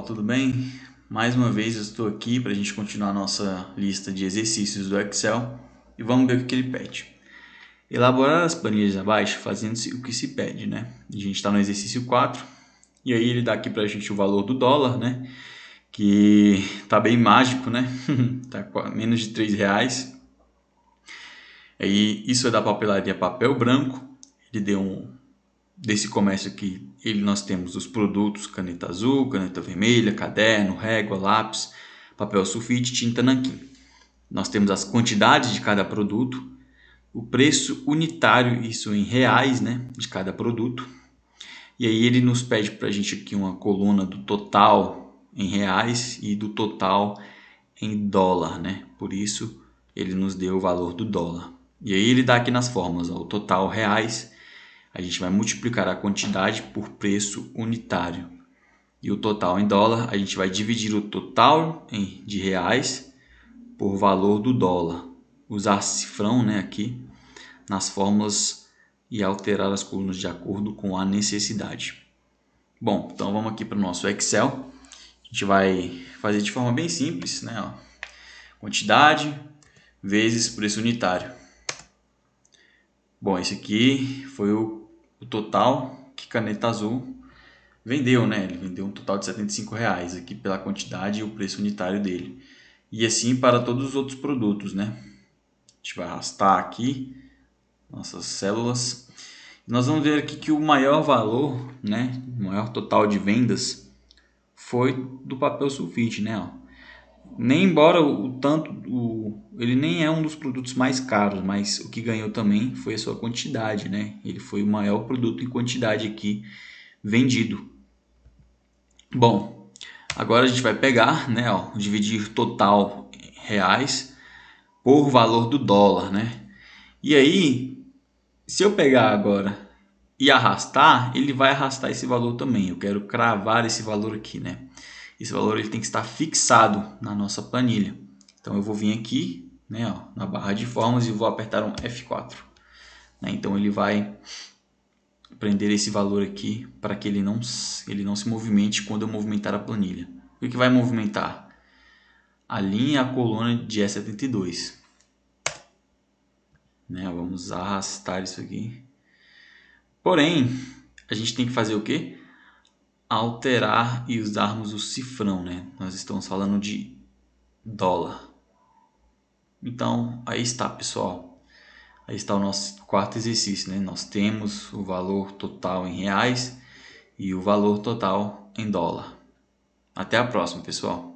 pessoal, tudo bem? Mais uma vez eu estou aqui para a gente continuar a nossa lista de exercícios do Excel e vamos ver o que ele pede. Elaborar as planilhas abaixo fazendo o que se pede, né? A gente está no exercício 4 e aí ele dá aqui para a gente o valor do dólar, né? Que tá bem mágico, né? tá menos de 3 reais. Aí isso é da papelaria Papel Branco. Ele deu um desse comércio aqui, ele, nós temos os produtos caneta azul, caneta vermelha, caderno, régua, lápis, papel sulfite, tinta nanquim. Nós temos as quantidades de cada produto, o preço unitário, isso em reais, né, de cada produto. E aí ele nos pede para a gente aqui uma coluna do total em reais e do total em dólar, né? Por isso ele nos deu o valor do dólar. E aí ele dá aqui nas formas, ó, o total reais a gente vai multiplicar a quantidade por preço unitário. E o total em dólar, a gente vai dividir o total em, de reais por valor do dólar. Usar cifrão né, aqui nas fórmulas e alterar as colunas de acordo com a necessidade. Bom, então vamos aqui para o nosso Excel. A gente vai fazer de forma bem simples, né? Ó. Quantidade vezes preço unitário. Bom, esse aqui foi o o total que Caneta Azul vendeu, né? Ele vendeu um total de 75 reais aqui pela quantidade e o preço unitário dele. E assim para todos os outros produtos, né? A gente vai arrastar aqui nossas células. Nós vamos ver aqui que o maior valor, né, o maior total de vendas foi do papel sulfite, né? Ó nem embora o tanto o, ele nem é um dos produtos mais caros, mas o que ganhou também foi a sua quantidade, né? Ele foi o maior produto em quantidade aqui vendido. Bom, agora a gente vai pegar, né, ó, dividir total reais por valor do dólar, né? E aí, se eu pegar agora e arrastar, ele vai arrastar esse valor também. Eu quero cravar esse valor aqui, né? Esse valor ele tem que estar fixado na nossa planilha. Então eu vou vir aqui né, ó, na barra de formas e vou apertar um F4. Né? Então ele vai prender esse valor aqui para que ele não, ele não se movimente quando eu movimentar a planilha. O que vai movimentar? A linha e a coluna de E72. Né? Vamos arrastar isso aqui. Porém, a gente tem que fazer o quê? alterar e usarmos o cifrão, né? Nós estamos falando de dólar. Então, aí está, pessoal. Aí está o nosso quarto exercício, né? Nós temos o valor total em reais e o valor total em dólar. Até a próxima, pessoal.